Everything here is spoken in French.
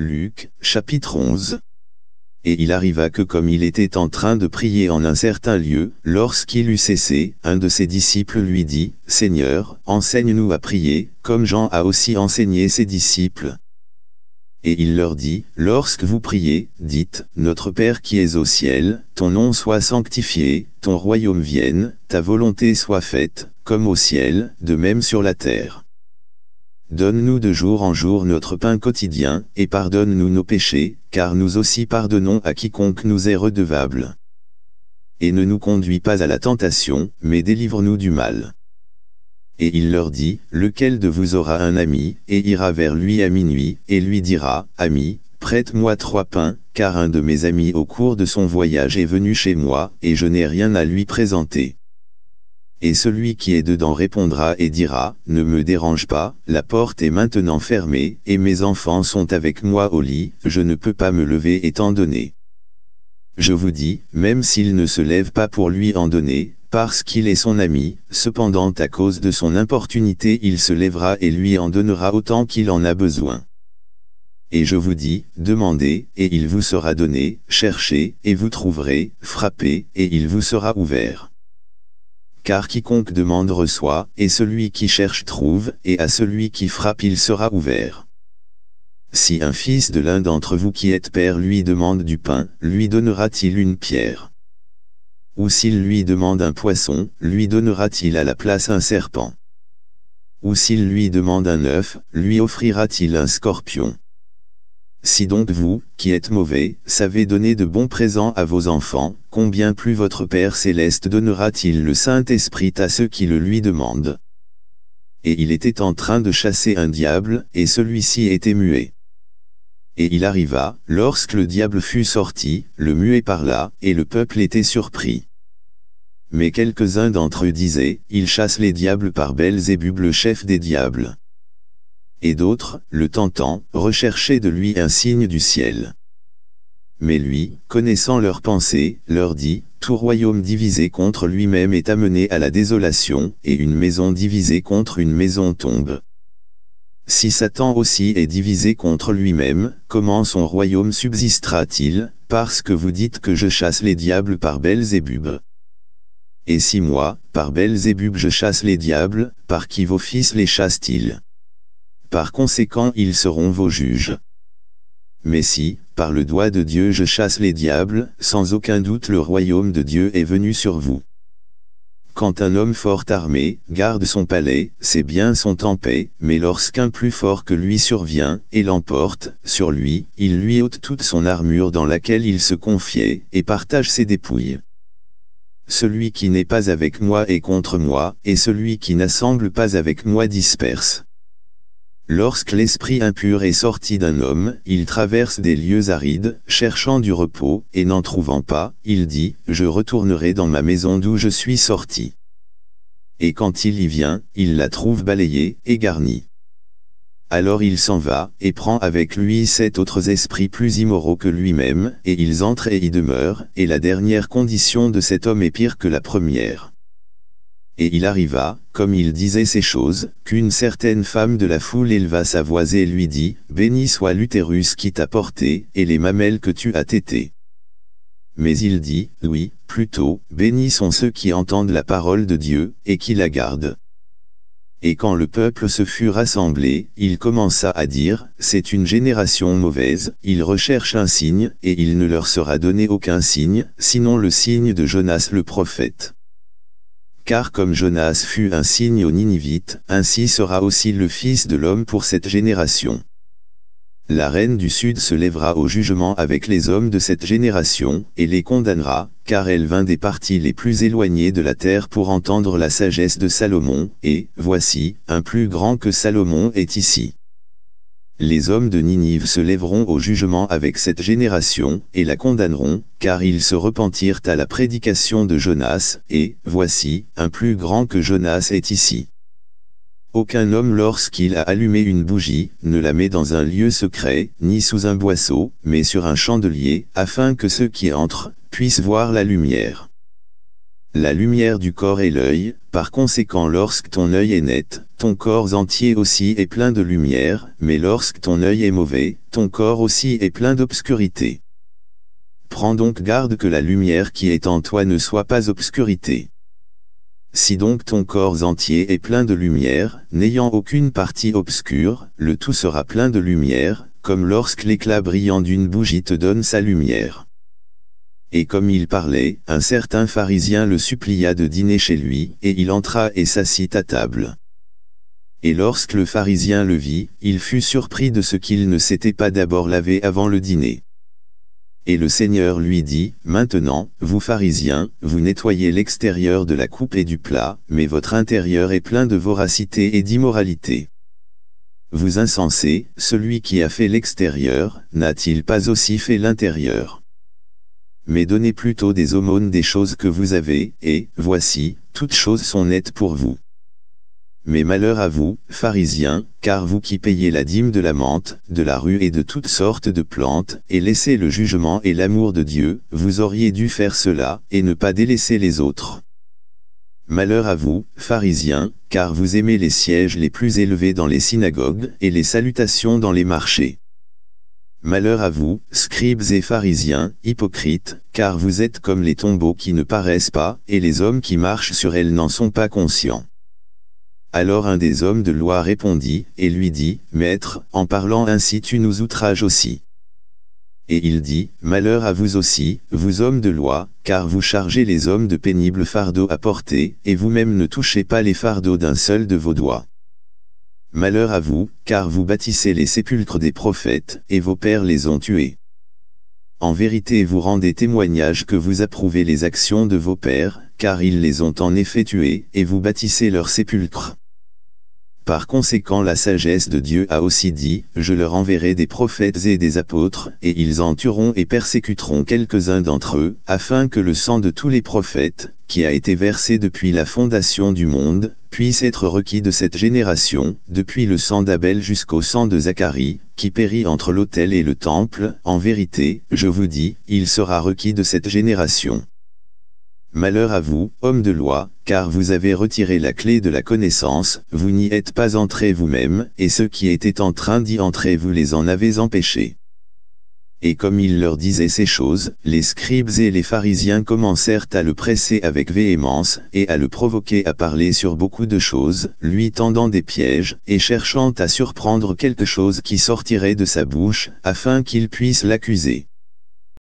Luc, chapitre 11. Et il arriva que comme il était en train de prier en un certain lieu, lorsqu'il eut cessé, un de ses disciples lui dit, « Seigneur, enseigne-nous à prier, comme Jean a aussi enseigné ses disciples. » Et il leur dit, « Lorsque vous priez, dites, « Notre Père qui es au ciel, ton nom soit sanctifié, ton royaume vienne, ta volonté soit faite, comme au ciel, de même sur la terre. » Donne-nous de jour en jour notre pain quotidien, et pardonne-nous nos péchés, car nous aussi pardonnons à quiconque nous est redevable. Et ne nous conduis pas à la tentation, mais délivre-nous du mal. Et il leur dit, lequel de vous aura un ami, et ira vers lui à minuit, et lui dira, Ami, prête-moi trois pains, car un de mes amis au cours de son voyage est venu chez moi, et je n'ai rien à lui présenter et celui qui est dedans répondra et dira, ne me dérange pas, la porte est maintenant fermée, et mes enfants sont avec moi au lit, je ne peux pas me lever étant donné. Je vous dis, même s'il ne se lève pas pour lui en donner, parce qu'il est son ami, cependant à cause de son importunité il se lèvera et lui en donnera autant qu'il en a besoin. Et je vous dis, demandez, et il vous sera donné, cherchez, et vous trouverez, frappez, et il vous sera ouvert car quiconque demande reçoit, et celui qui cherche trouve, et à celui qui frappe il sera ouvert. Si un fils de l'un d'entre vous qui est père lui demande du pain, lui donnera-t-il une pierre Ou s'il lui demande un poisson, lui donnera-t-il à la place un serpent Ou s'il lui demande un œuf, lui offrira-t-il un scorpion si donc vous, qui êtes mauvais, savez donner de bons présents à vos enfants, combien plus votre Père céleste donnera-t-il le Saint-Esprit à ceux qui le lui demandent Et il était en train de chasser un diable, et celui-ci était muet. Et il arriva, lorsque le diable fut sorti, le muet parla, et le peuple était surpris. Mais quelques-uns d'entre eux disaient, il chasse les diables par Belzébub le chef des diables et d'autres, le tentant, recherchaient de lui un signe du ciel. Mais lui, connaissant leurs pensées, leur dit, Tout royaume divisé contre lui-même est amené à la désolation, et une maison divisée contre une maison tombe. Si Satan aussi est divisé contre lui-même, comment son royaume subsistera-t-il, parce que vous dites que je chasse les diables par Belzébub Et si moi, par Belzébub je chasse les diables, par qui vos fils les chassent-ils par conséquent ils seront vos juges. Mais si, par le doigt de Dieu je chasse les diables, sans aucun doute le royaume de Dieu est venu sur vous. Quand un homme fort armé, garde son palais, ses biens sont en paix, mais lorsqu'un plus fort que lui survient, et l'emporte, sur lui, il lui ôte toute son armure dans laquelle il se confiait, et partage ses dépouilles. Celui qui n'est pas avec moi est contre moi, et celui qui n'assemble pas avec moi disperse. Lorsque l'esprit impur est sorti d'un homme, il traverse des lieux arides, cherchant du repos, et n'en trouvant pas, il dit, je retournerai dans ma maison d'où je suis sorti. Et quand il y vient, il la trouve balayée, et garnie. Alors il s'en va, et prend avec lui sept autres esprits plus immoraux que lui-même, et ils entrent et y demeurent, et la dernière condition de cet homme est pire que la première et il arriva, comme il disait ces choses, qu'une certaine femme de la foule éleva sa voix et lui dit, « Béni soit l'utérus qui t'a porté, et les mamelles que tu as tétées. » Mais il dit, « Oui, plutôt, bénis sont ceux qui entendent la parole de Dieu, et qui la gardent. » Et quand le peuple se fut rassemblé, il commença à dire, « C'est une génération mauvaise, ils recherchent un signe, et il ne leur sera donné aucun signe, sinon le signe de Jonas le prophète. » Car comme Jonas fut un signe aux Ninivites, ainsi sera aussi le Fils de l'homme pour cette génération. La reine du Sud se lèvera au jugement avec les hommes de cette génération, et les condamnera, car elle vint des parties les plus éloignées de la terre pour entendre la sagesse de Salomon, et, voici, un plus grand que Salomon est ici. Les hommes de Ninive se lèveront au jugement avec cette génération, et la condamneront, car ils se repentirent à la prédication de Jonas, et, voici, un plus grand que Jonas est ici. Aucun homme lorsqu'il a allumé une bougie, ne la met dans un lieu secret, ni sous un boisseau, mais sur un chandelier, afin que ceux qui entrent, puissent voir la lumière. La lumière du corps est l'œil, par conséquent lorsque ton œil est net, ton corps entier aussi est plein de lumière, mais lorsque ton œil est mauvais, ton corps aussi est plein d'obscurité. Prends donc garde que la lumière qui est en toi ne soit pas obscurité. Si donc ton corps entier est plein de lumière, n'ayant aucune partie obscure, le tout sera plein de lumière, comme lorsque l'éclat brillant d'une bougie te donne sa lumière. Et comme il parlait, un certain pharisien le supplia de dîner chez lui, et il entra et s'assit à table. Et lorsque le pharisien le vit, il fut surpris de ce qu'il ne s'était pas d'abord lavé avant le dîner. Et le Seigneur lui dit, Maintenant, vous pharisiens, vous nettoyez l'extérieur de la coupe et du plat, mais votre intérieur est plein de voracité et d'immoralité. Vous insensés, celui qui a fait l'extérieur, n'a-t-il pas aussi fait l'intérieur mais donnez plutôt des aumônes des choses que vous avez, et, voici, toutes choses sont nettes pour vous. Mais malheur à vous, pharisiens, car vous qui payez la dîme de la menthe, de la rue et de toutes sortes de plantes, et laissez le jugement et l'amour de Dieu, vous auriez dû faire cela, et ne pas délaisser les autres. Malheur à vous, pharisiens, car vous aimez les sièges les plus élevés dans les synagogues, et les salutations dans les marchés. Malheur à vous, scribes et pharisiens, hypocrites, car vous êtes comme les tombeaux qui ne paraissent pas, et les hommes qui marchent sur elles n'en sont pas conscients. Alors un des hommes de loi répondit, et lui dit, Maître, en parlant ainsi tu nous outrages aussi. Et il dit, Malheur à vous aussi, vous hommes de loi, car vous chargez les hommes de pénibles fardeaux à porter, et vous-même ne touchez pas les fardeaux d'un seul de vos doigts. Malheur à vous, car vous bâtissez les sépulcres des prophètes, et vos pères les ont tués. En vérité vous rendez témoignage que vous approuvez les actions de vos pères, car ils les ont en effet tués, et vous bâtissez leurs sépulcres. Par conséquent la sagesse de Dieu a aussi dit, je leur enverrai des prophètes et des apôtres, et ils en tueront et persécuteront quelques-uns d'entre eux, afin que le sang de tous les prophètes, qui a été versé depuis la fondation du monde, puisse être requis de cette génération, depuis le sang d'Abel jusqu'au sang de Zacharie, qui périt entre l'autel et le temple, en vérité, je vous dis, il sera requis de cette génération. Malheur à vous, hommes de loi, car vous avez retiré la clé de la connaissance, vous n'y êtes pas entrés vous-même, et ceux qui étaient en train d'y entrer vous les en avez empêchés et comme il leur disait ces choses, les scribes et les pharisiens commencèrent à le presser avec véhémence, et à le provoquer à parler sur beaucoup de choses, lui tendant des pièges, et cherchant à surprendre quelque chose qui sortirait de sa bouche, afin qu'il puisse l'accuser.